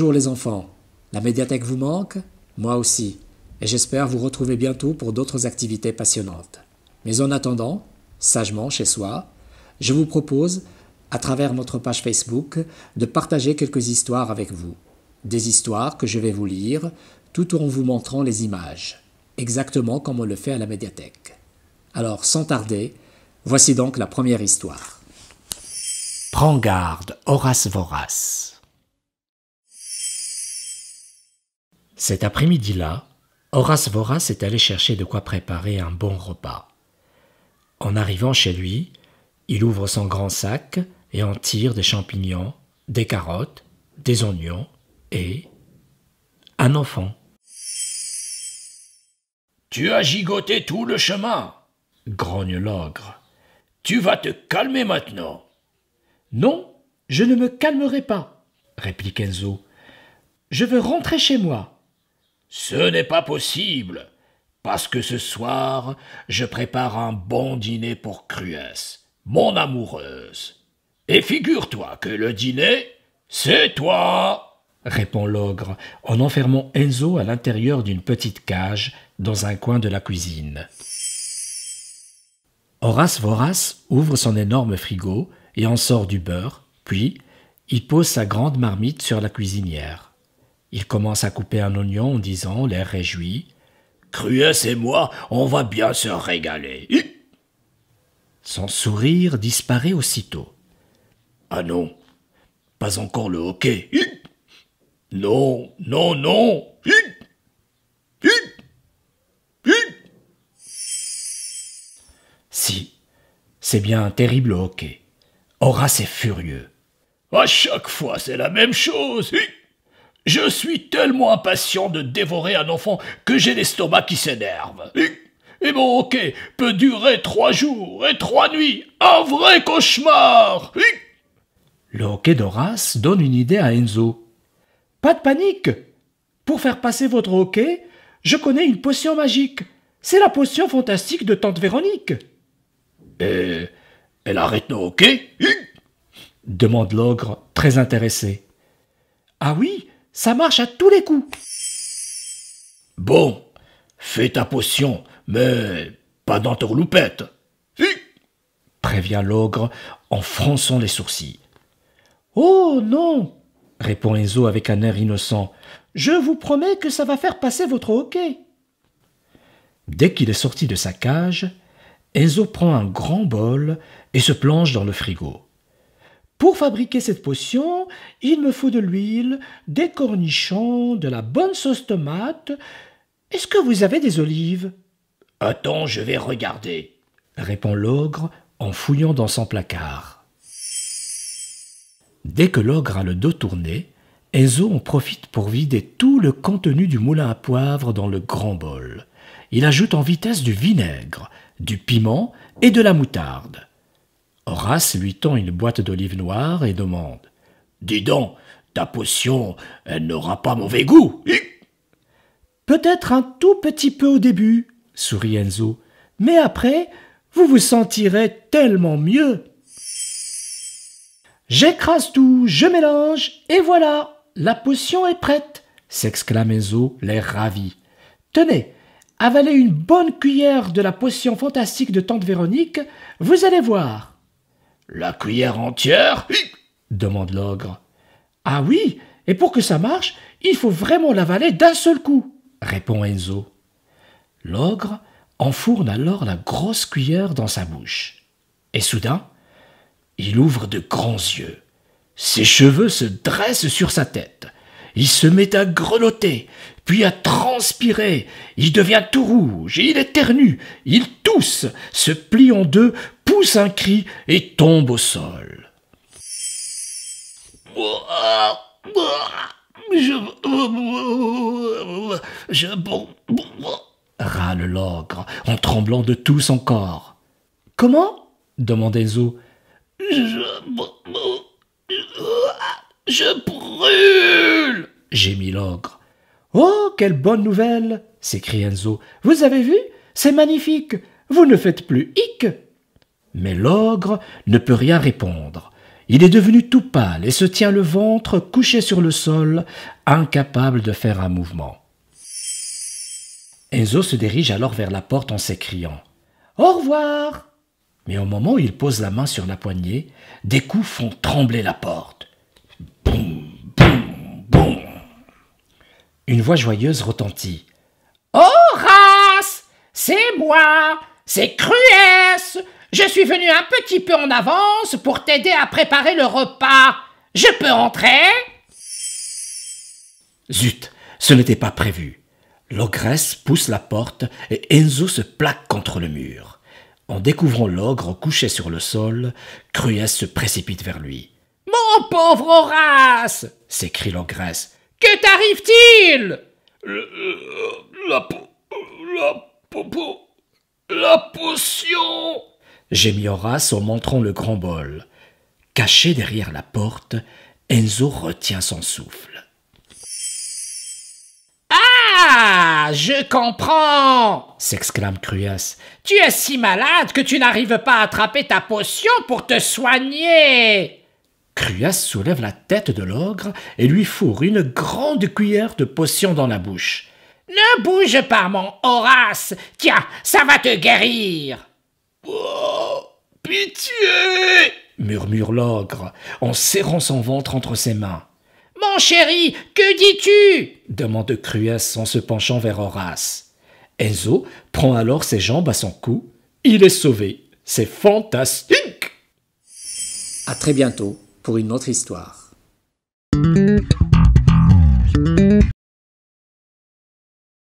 Bonjour les enfants. La médiathèque vous manque Moi aussi. Et j'espère vous retrouver bientôt pour d'autres activités passionnantes. Mais en attendant, sagement chez soi, je vous propose, à travers notre page Facebook, de partager quelques histoires avec vous. Des histoires que je vais vous lire, tout en vous montrant les images, exactement comme on le fait à la médiathèque. Alors, sans tarder, voici donc la première histoire. Prends garde, Horace Vorace. Cet après-midi-là, Horace Vorace est allé chercher de quoi préparer un bon repas. En arrivant chez lui, il ouvre son grand sac et en tire des champignons, des carottes, des oignons et un enfant. Tu as gigoté tout le chemin, grogne l'ogre. Tu vas te calmer maintenant. Non, je ne me calmerai pas, réplique Enzo. Je veux rentrer chez moi. Ce n'est pas possible, parce que ce soir, je prépare un bon dîner pour Cruès, mon amoureuse. Et figure-toi que le dîner, c'est toi répond l'ogre, en enfermant Enzo à l'intérieur d'une petite cage dans un coin de la cuisine. Horace Vorace ouvre son énorme frigo et en sort du beurre, puis il pose sa grande marmite sur la cuisinière. Il commence à couper un oignon en disant, l'air réjoui Cruesse et moi, on va bien se régaler. Son sourire disparaît aussitôt. Ah non, pas encore le hockey. Non, non, non. Si, c'est bien un terrible hockey. Horace est furieux. À chaque fois, c'est la même chose. Je suis tellement impatient de dévorer un enfant que j'ai l'estomac qui s'énerve. Et, mon eh bon, peut durer trois jours et trois nuits. Un vrai cauchemar. Le hockey d'Horace donne une idée à Enzo. Pas de panique. Pour faire passer votre hockey, je connais une potion magique. C'est la potion fantastique de tante Véronique. Et elle arrête nos hockey demande l'ogre, très intéressé. Ah oui, ça marche à tous les coups. Bon, fais ta potion, mais pas dans tes Si prévient l'ogre en fronçant les sourcils. Oh non répond Enzo avec un air innocent. Je vous promets que ça va faire passer votre hoquet. Dès qu'il est sorti de sa cage, Enzo prend un grand bol et se plonge dans le frigo. Pour fabriquer cette potion, il me faut de l'huile, des cornichons, de la bonne sauce tomate. Est-ce que vous avez des olives Attends, je vais regarder, répond l'ogre en fouillant dans son placard. Dès que l'ogre a le dos tourné, Ezo en profite pour vider tout le contenu du moulin à poivre dans le grand bol. Il ajoute en vitesse du vinaigre, du piment et de la moutarde. Horace lui tend une boîte d'olives noires et demande Dis donc, ta potion, elle n'aura pas mauvais goût Peut-être un tout petit peu au début, sourit Enzo, mais après, vous vous sentirez tellement mieux. J'écrase tout, je mélange, et voilà, la potion est prête, s'exclame Enzo, l'air ravi. Tenez, avalez une bonne cuillère de la potion fantastique de tante Véronique, vous allez voir. La cuillère entière demande l'ogre. Ah oui, et pour que ça marche, il faut vraiment l'avaler d'un seul coup, répond Enzo. L'ogre enfourne alors la grosse cuillère dans sa bouche. Et soudain, il ouvre de grands yeux. Ses cheveux se dressent sur sa tête. Il se met à grelotter, puis à transpirer. Il devient tout rouge, il éternue, il tousse, se plie en deux pousse un cri et tombe au sol. Je, râle l'ogre en tremblant de tout son corps. Comment demandait Zo. Je, je brûle gémit l'ogre. Oh, quelle bonne nouvelle s'écria Enzo. Vous avez vu C'est magnifique Vous ne faites plus hic mais l'ogre ne peut rien répondre. Il est devenu tout pâle et se tient le ventre couché sur le sol, incapable de faire un mouvement. Enzo se dirige alors vers la porte en s'écriant ⁇ Au revoir !⁇ Mais au moment où il pose la main sur la poignée, des coups font trembler la porte. Boum, boum, boum Une voix joyeuse retentit. Horace C'est moi C'est Cruès je suis venu un petit peu en avance pour t'aider à préparer le repas. Je peux entrer Zut, ce n'était pas prévu. L'ogresse pousse la porte et Enzo se plaque contre le mur. En découvrant l'ogre couché sur le sol, Cruès se précipite vers lui. Mon pauvre Horace s'écrie l'ogresse. Que t'arrive-t-il euh, la, la potion gémit Horace en montrant le grand bol. Caché derrière la porte, Enzo retient son souffle. Ah Je comprends s'exclame Cruas. Tu es si malade que tu n'arrives pas à attraper ta potion pour te soigner Cruas soulève la tête de l'ogre et lui fourre une grande cuillère de potion dans la bouche. Ne bouge pas, mon Horace Tiens, ça va te guérir Oh, pitié murmure l'ogre, en serrant son ventre entre ses mains. Mon chéri, que dis-tu demande Cruas en se penchant vers Horace. Enzo prend alors ses jambes à son cou. Il est sauvé. C'est fantastique À très bientôt pour une autre histoire.